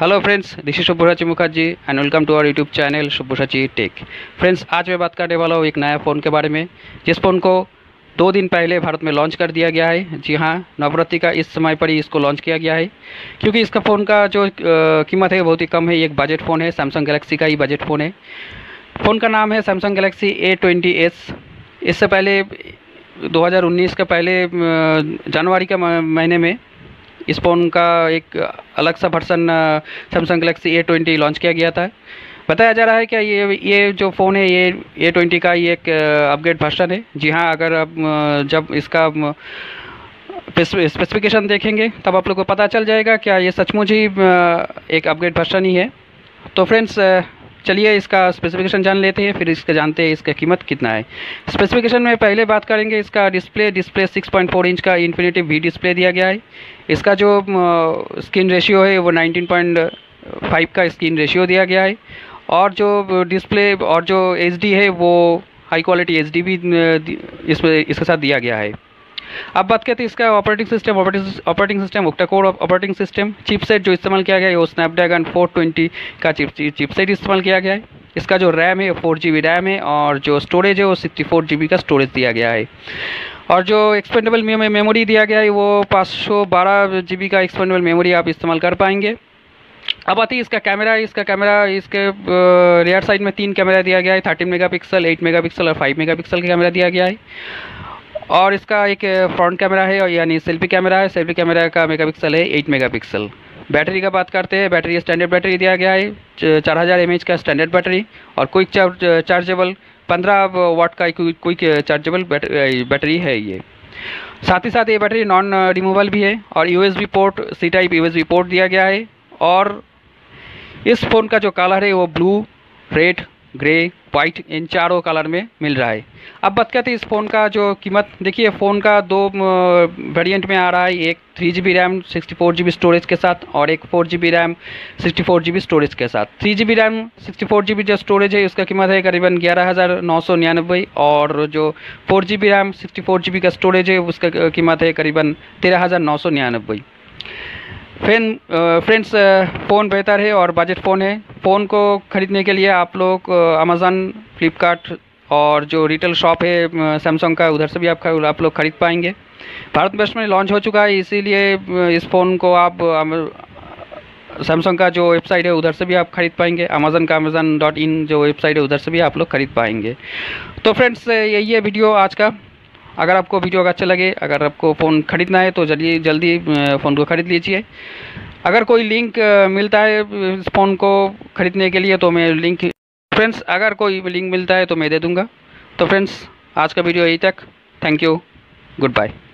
hello friends Rishi Sabyasachi Mukherjee and welcome to our YouTube channel Sabyasachi tech friends आज मैं बात करने वाला हूँ एक नया फ़ोन के बारे में जिस फ़ोन को दो दिन पहले भारत में लॉन्च कर दिया गया है जी हाँ नवरात्रि का इस समय पर ही इसको लॉन्च किया गया है क्योंकि इसका फ़ोन का जो कीमत है बहुत ही कम है एक बजट फ़ोन है सैमसंग गलेक्सी का ही बजट फ़ोन है फ़ोन का नाम है Samsung Galaxy A twenty S इससे पहले 2019 के पहले जनवरी के महीने में इस फ़ोन का एक अलग सा version Samsung Galaxy A twenty launch किया गया था बताया जा रहा है कि ये ये जो फ़ोन है ये ए ट्वेंटी का ये एक अपग्रेड वर्सन है जी हाँ अगर आप जब इसका स्पेसिफिकेशन देखेंगे तब आप लोग को पता चल जाएगा क्या ये सचमुच ही एक अपग्रेड वर्सन ही है तो फ्रेंड्स चलिए इसका स्पेसिफिकेशन जान लेते हैं फिर इसका जानते हैं इसका कीमत कितना है स्पेसिफिकेशन में पहले बात करेंगे इसका डिस्प्ले डिस्प्ले 6.4 इंच का इन्फिनेटिव वी डिस्प्ले दिया गया है इसका जो स्क्रीन रेशियो है वो 19.5 का स्क्रीन रेशियो दिया गया है और जो डिस्प्ले और जो एच है वो हाई क्वालिटी एच भी इसमें इसके साथ दिया गया है अब बात करते हैं इसका operating system operating system octa core operating system chipset जो इस्तेमाल किया गया है वो स्नैपड्रैगन 420 का चिपसेट इस्तेमाल किया गया है इसका जो रैम है फोर जी रैम है और जो स्टोरेज है वो सिक्सटी फोर जी का स्टोरेज दिया गया है और जो एक्सपेंडेबल में मेमोरी दिया गया है वो पाँच सौ बारह जी का एक्सपेंडेबल मेमोरी आप इस्तेमाल कर पाएंगे अब आती है इसका कैमरा इसका कैमरा इसके रेयर साइड में तीन कैमरा दिया गया है थर्टीन मेगापिक्सल, एट मेगापिक्सल और फाइव मेगापिक्सल का कैमरा दिया गया है और इसका एक फ्रंट कैमरा है और यानी सेल्फी कैमरा है सेल्फी कैमरा का मेगापिक्सल है मेगा मेगापिक्सल बैटरी का बात करते हैं बैटरी स्टैंडर्ड बैटरी दिया गया है चार हज़ार एम का स्टैंडर्ड बैटरी और क्विक चार्जेबल पंद्रह वाट का क्विक चार्जेबल बैटरी है ये साथ ही साथ ये बैटरी नॉन रिमूवल भी है और U port C type U port दिया गया है और इस फ़ोन का जो कलर है वो ब्लू रेड ग्रे वाइट इन चारों कलर में मिल रहा है अब बात करते हैं इस फ़ोन का जो कीमत देखिए फ़ोन का दो वेरिएंट में आ रहा है एक three G B RAM sixty four G B storage के साथ और एक four G B RAM sixty four G B storage के साथ three G B RAM sixty four G B जो स्टोरेज है उसका कीमत है करीबन ग्यारह हज़ार नौ सौ निन्यानबे और जो four G B RAM sixty four G B का स्टोरेज है उसका कीमत है करीबन तेरह हज़ार नौ सौ निन्यानबे फ्रें फ्रेंड्स फ़ोन बेहतर है और बजट फ़ोन है फ़ोन को ख़रीदने के लिए आप लोग अमेजन uh, फ्लिपकार्ट और जो रिटेल शॉप है सैमसंग uh, का उधर से भी आप आप लोग ख़रीद पाएंगे भारत वर्ष में लॉन्च हो चुका है इसीलिए uh, इस फ़ोन को आप सैमसंग um, का जो वेबसाइट है उधर से भी आप खरीद पाएंगे अमेज़न का अमेज़न डॉट इन जो वेबसाइट है उधर से भी आप लोग खरीद पाएंगे तो फ्रेंड्स यही है वीडियो आज का अगर आपको वीडियो अगर अच्छा लगे अगर आपको फ़ोन ख़रीदना है तो जल्दी जल्दी फ़ोन को ख़रीद लीजिए अगर कोई लिंक मिलता है इस फ़ोन को ख़रीदने के लिए तो मैं लिंक फ्रेंड्स अगर कोई लिंक मिलता है तो मैं दे दूँगा तो फ्रेंड्स आज का वीडियो यही तक थैंक यू गुड बाय